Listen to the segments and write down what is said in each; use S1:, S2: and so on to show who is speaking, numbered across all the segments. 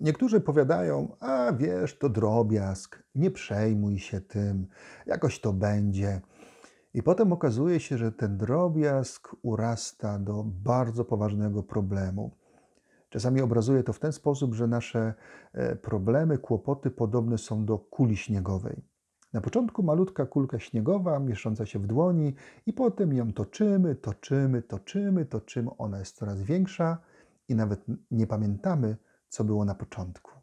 S1: Niektórzy powiadają, a wiesz, to drobiazg, nie przejmuj się tym, jakoś to będzie. I potem okazuje się, że ten drobiazg urasta do bardzo poważnego problemu. Czasami obrazuje to w ten sposób, że nasze e, problemy, kłopoty podobne są do kuli śniegowej. Na początku malutka kulka śniegowa mieszcząca się w dłoni, i potem ją toczymy, toczymy, toczymy, toczymy. Ona jest coraz większa i nawet nie pamiętamy, co było na początku.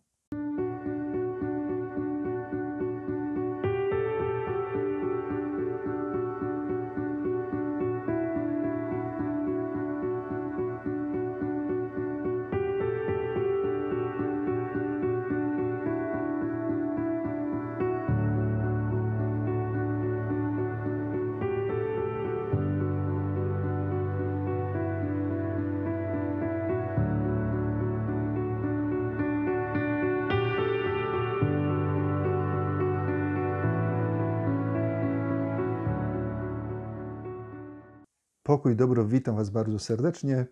S1: Pokój, dobro, witam Was bardzo serdecznie.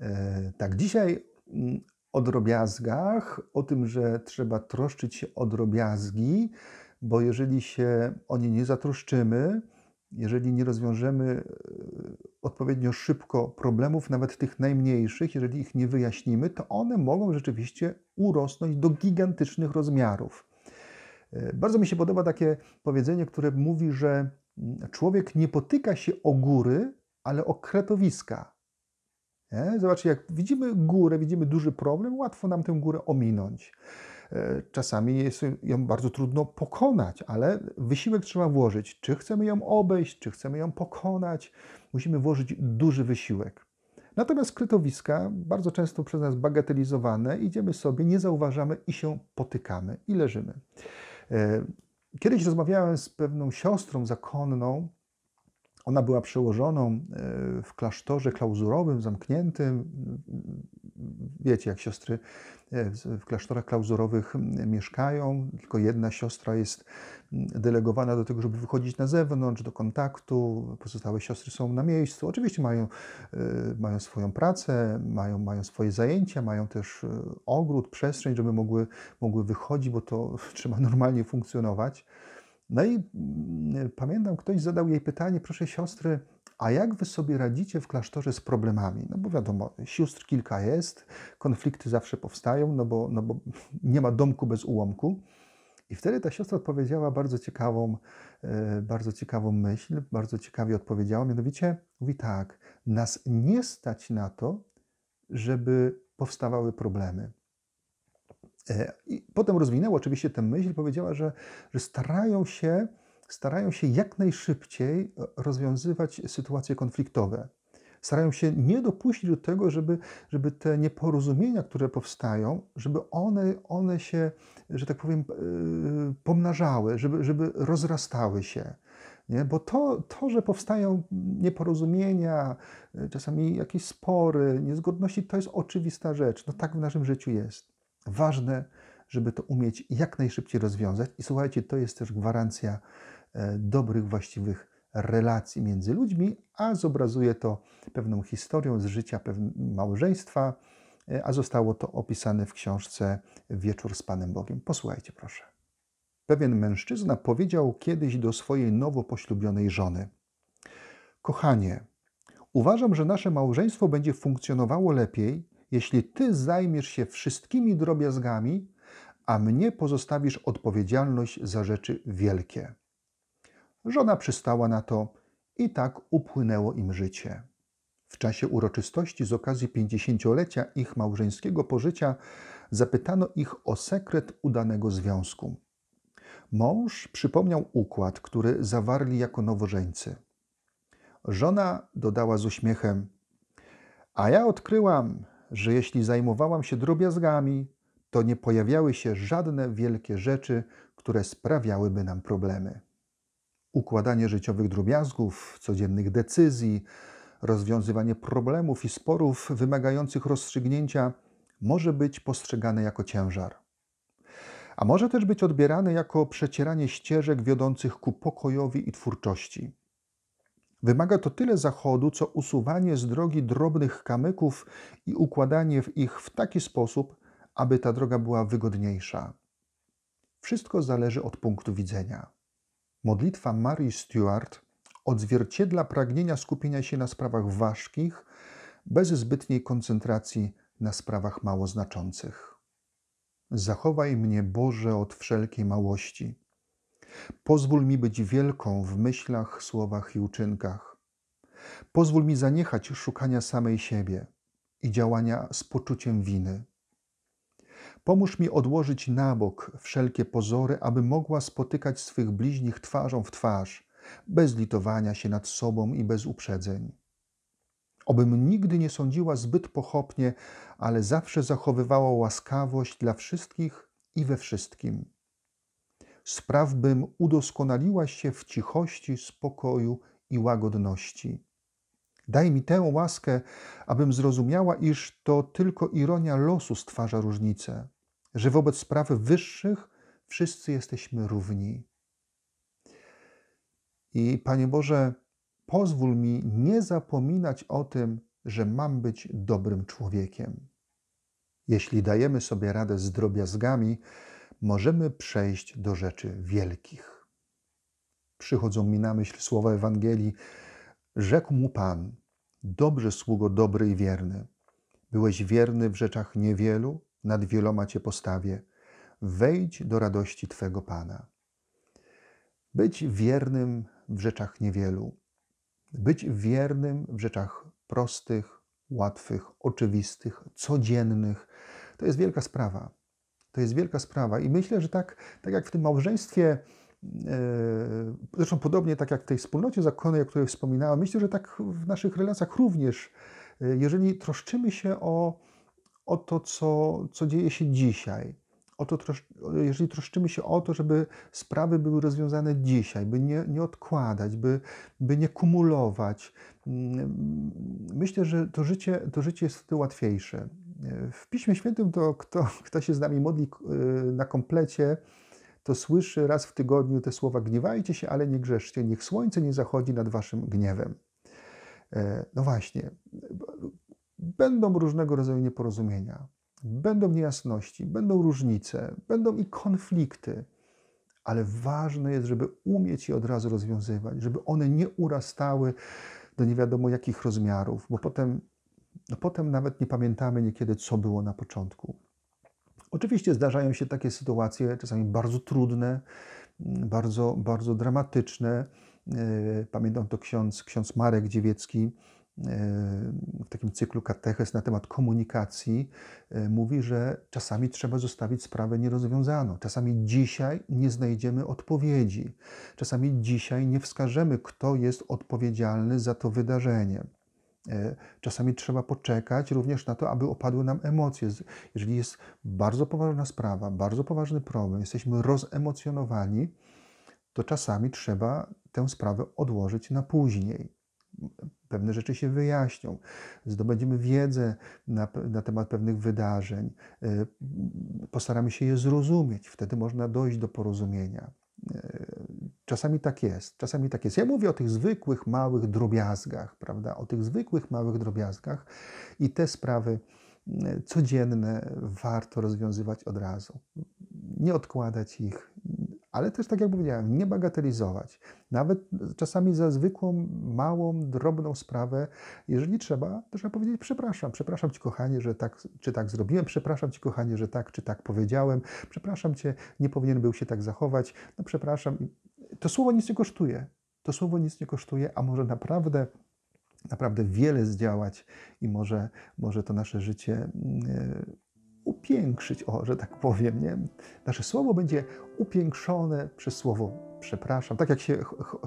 S1: E, tak, dzisiaj mm, o drobiazgach, o tym, że trzeba troszczyć się o drobiazgi, bo jeżeli się o nie nie zatroszczymy, jeżeli nie rozwiążemy e, odpowiednio szybko problemów, nawet tych najmniejszych, jeżeli ich nie wyjaśnimy, to one mogą rzeczywiście urosnąć do gigantycznych rozmiarów. E, bardzo mi się podoba takie powiedzenie, które mówi, że mm, człowiek nie potyka się o góry, ale o kretowiska. Nie? Zobaczcie, jak widzimy górę, widzimy duży problem, łatwo nam tę górę ominąć. E, czasami jest ją bardzo trudno pokonać, ale wysiłek trzeba włożyć. Czy chcemy ją obejść, czy chcemy ją pokonać, musimy włożyć duży wysiłek. Natomiast kretowiska bardzo często przez nas bagatelizowane, idziemy sobie, nie zauważamy i się potykamy i leżymy. E, kiedyś rozmawiałem z pewną siostrą zakonną, ona była przełożoną e, w klasztorze klauzurowym, zamkniętym. Wiecie, jak siostry e, w klasztorach klauzurowych mieszkają, tylko jedna siostra jest delegowana do tego, żeby wychodzić na zewnątrz, do kontaktu, pozostałe siostry są na miejscu. Oczywiście mają, e, mają swoją pracę, mają, mają swoje zajęcia, mają też ogród, przestrzeń, żeby mogły, mogły wychodzić, bo to trzeba normalnie funkcjonować. No i mm, y, pamiętam, ktoś zadał jej pytanie, proszę siostry, a jak wy sobie radzicie w klasztorze z problemami? No bo wiadomo, sióstr kilka jest, konflikty zawsze powstają, no bo, no bo nie ma domku bez ułomku. I wtedy ta siostra odpowiedziała bardzo ciekawą, y, bardzo ciekawą myśl, bardzo ciekawie odpowiedziała, mianowicie mówi tak, nas nie stać na to, żeby powstawały problemy. E, I potem rozwinęła oczywiście tę myśl, powiedziała, że, że starają się starają się jak najszybciej e, rozwiązywać sytuacje konfliktowe. Starają się nie dopuścić do tego, żeby, żeby te nieporozumienia, które powstają, żeby one, one się, że tak powiem, e, pomnażały, żeby, żeby rozrastały się. Nie? Bo to, to, że powstają nieporozumienia, czasami jakieś spory, niezgodności, to jest oczywista rzecz. No tak w naszym życiu jest ważne, żeby to umieć jak najszybciej rozwiązać. I słuchajcie, to jest też gwarancja e, dobrych, właściwych relacji między ludźmi, a zobrazuje to pewną historią z życia małżeństwa, e, a zostało to opisane w książce Wieczór z Panem Bogiem. Posłuchajcie proszę. Pewien mężczyzna powiedział kiedyś do swojej nowo poślubionej żony: Kochanie, uważam, że nasze małżeństwo będzie funkcjonowało lepiej, jeśli Ty zajmiesz się wszystkimi drobiazgami, a mnie pozostawisz odpowiedzialność za rzeczy wielkie. Żona przystała na to i tak upłynęło im życie. W czasie uroczystości z okazji pięćdziesięciolecia ich małżeńskiego pożycia zapytano ich o sekret udanego związku. Mąż przypomniał układ, który zawarli jako nowożeńcy. Żona dodała z uśmiechem: A ja odkryłam, że jeśli zajmowałam się drobiazgami, to nie pojawiały się żadne wielkie rzeczy, które sprawiałyby nam problemy. Układanie życiowych drobiazgów, codziennych decyzji, rozwiązywanie problemów i sporów wymagających rozstrzygnięcia może być postrzegane jako ciężar. A może też być odbierane jako przecieranie ścieżek wiodących ku pokojowi i twórczości. Wymaga to tyle zachodu, co usuwanie z drogi drobnych kamyków i układanie ich w taki sposób, aby ta droga była wygodniejsza. Wszystko zależy od punktu widzenia. Modlitwa Mary Stuart odzwierciedla pragnienia skupienia się na sprawach ważkich, bez zbytniej koncentracji na sprawach mało znaczących. Zachowaj mnie, Boże, od wszelkiej małości. Pozwól mi być wielką w myślach, słowach i uczynkach. Pozwól mi zaniechać szukania samej siebie i działania z poczuciem winy. Pomóż mi odłożyć na bok wszelkie pozory, aby mogła spotykać swych bliźnich twarzą w twarz, bez litowania się nad sobą i bez uprzedzeń. Obym nigdy nie sądziła zbyt pochopnie, ale zawsze zachowywała łaskawość dla wszystkich i we wszystkim spraw bym udoskonaliła się w cichości, spokoju i łagodności. Daj mi tę łaskę, abym zrozumiała, iż to tylko ironia losu stwarza różnice, że wobec spraw wyższych wszyscy jesteśmy równi. I Panie Boże, pozwól mi nie zapominać o tym, że mam być dobrym człowiekiem. Jeśli dajemy sobie radę z drobiazgami, możemy przejść do rzeczy wielkich. Przychodzą mi na myśl słowa Ewangelii. Rzekł mu Pan, dobrze sługo dobry i wierny. Byłeś wierny w rzeczach niewielu, nad wieloma Cię postawię. Wejdź do radości Twego Pana. Być wiernym w rzeczach niewielu. Być wiernym w rzeczach prostych, łatwych, oczywistych, codziennych. To jest wielka sprawa. To jest wielka sprawa. I myślę, że tak, tak jak w tym małżeństwie, e, zresztą podobnie tak jak w tej wspólnocie zakonnej, o której wspominałem, myślę, że tak w naszych relacjach również, e, jeżeli troszczymy się o, o to, co, co dzieje się dzisiaj, o to, jeżeli troszczymy się o to, żeby sprawy były rozwiązane dzisiaj, by nie, nie odkładać, by, by nie kumulować, mm, myślę, że to życie, to życie jest wtedy łatwiejsze w Piśmie Świętym to kto, kto się z nami modli y, na komplecie, to słyszy raz w tygodniu te słowa: Gniewajcie się, ale nie grzeszcie, niech słońce nie zachodzi nad waszym gniewem. E, no właśnie, będą różnego rodzaju nieporozumienia, będą niejasności, będą różnice, będą i konflikty, ale ważne jest, żeby umieć je od razu rozwiązywać, żeby one nie urastały do nie wiadomo jakich rozmiarów, bo potem no potem nawet nie pamiętamy niekiedy, co było na początku. Oczywiście zdarzają się takie sytuacje, czasami bardzo trudne, mm, bardzo, bardzo dramatyczne. E, pamiętam to ksiądz, ksiądz Marek Dziewiecki e, w takim cyklu kateches na temat komunikacji e, mówi, że czasami trzeba zostawić sprawę nierozwiązaną. Czasami dzisiaj nie znajdziemy odpowiedzi. Czasami dzisiaj nie wskażemy, kto jest odpowiedzialny za to wydarzenie. E, czasami trzeba poczekać również na to, aby opadły nam emocje. Jeżeli jest bardzo poważna sprawa, bardzo poważny problem, jesteśmy rozemocjonowani, to czasami trzeba tę sprawę odłożyć na później. Pewne rzeczy się wyjaśnią, zdobędziemy wiedzę na, na temat pewnych wydarzeń, e, postaramy się je zrozumieć, wtedy można dojść do porozumienia e, Czasami tak jest, czasami tak jest. Ja mówię o tych zwykłych, małych drobiazgach, prawda? O tych zwykłych, małych drobiazgach i te sprawy mm, codzienne warto rozwiązywać od razu. Nie odkładać ich, ale też, tak jak powiedziałem, nie bagatelizować. Nawet czasami za zwykłą, małą, drobną sprawę, jeżeli trzeba, to trzeba powiedzieć: Przepraszam, przepraszam Ci, kochanie, że tak czy tak zrobiłem, przepraszam Ci, kochanie, że tak czy tak powiedziałem, przepraszam Cię, nie powinien był się tak zachować, no przepraszam to słowo nic nie kosztuje. To słowo nic nie kosztuje, a może naprawdę, naprawdę wiele zdziałać i może, może to nasze życie mm, e, upiększyć, o, że tak powiem. Nie? Nasze słowo będzie upiększone przez słowo przepraszam, tak jak się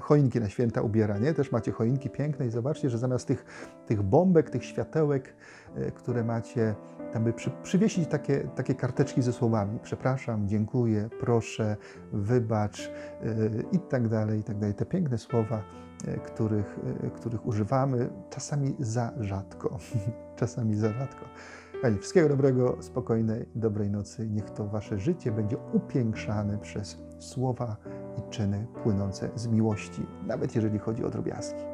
S1: choinki na święta ubiera, nie? Też macie choinki piękne i zobaczcie, że zamiast tych, tych bombek, tych światełek, e, które macie, tam by przy, przywiesić takie, takie karteczki ze słowami przepraszam, dziękuję, proszę, wybacz itd. E, i tak dalej, i tak dalej. Te piękne słowa, e, których, których używamy czasami za rzadko. czasami za rzadko. Kochani, wszystkiego dobrego, spokojnej, dobrej nocy. Niech to wasze życie będzie upiększane przez słowa i czyny płynące z miłości, nawet jeżeli chodzi o drobiazgi.